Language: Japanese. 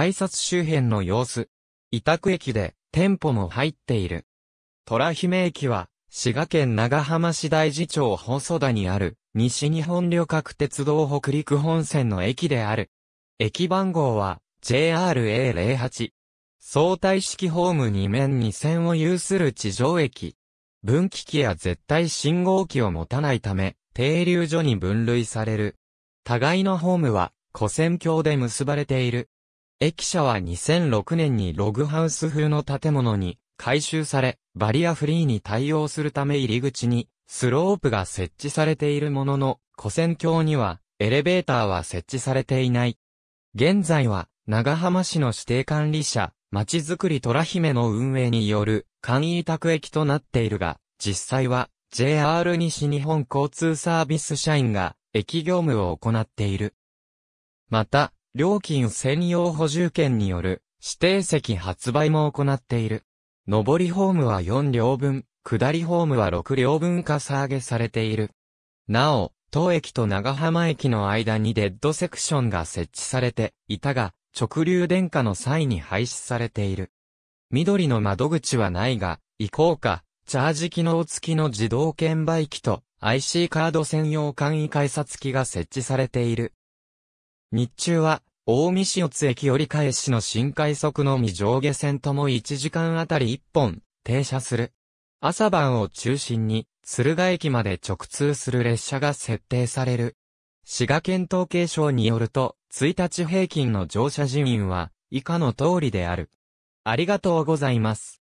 改札周辺の様子。委託駅で店舗も入っている。虎姫駅は、滋賀県長浜市大寺町細田にある、西日本旅客鉄道北陸本線の駅である。駅番号は、JRA08。相対式ホーム2面2線を有する地上駅。分岐器や絶対信号機を持たないため、停留所に分類される。互いのホームは、古線橋で結ばれている。駅舎は2006年にログハウス風の建物に改修され、バリアフリーに対応するため入り口にスロープが設置されているものの、古線橋にはエレベーターは設置されていない。現在は長浜市の指定管理者、町づくり虎姫の運営による簡易委託駅となっているが、実際は JR 西日本交通サービス社員が駅業務を行っている。また、料金専用補充券による指定席発売も行っている。上りホームは4両分、下りホームは6両分かさ上げされている。なお、当駅と長浜駅の間にデッドセクションが設置されていたが、直流電化の際に廃止されている。緑の窓口はないが、移行か、チャージ機能付きの自動券売機と IC カード専用簡易改札機が設置されている。日中は大見市四津駅折り返しの新快速のみ上下線とも1時間あたり1本停車する。朝晩を中心に敦賀駅まで直通する列車が設定される。滋賀県統計省によると、1日平均の乗車人員は以下の通りである。ありがとうございます。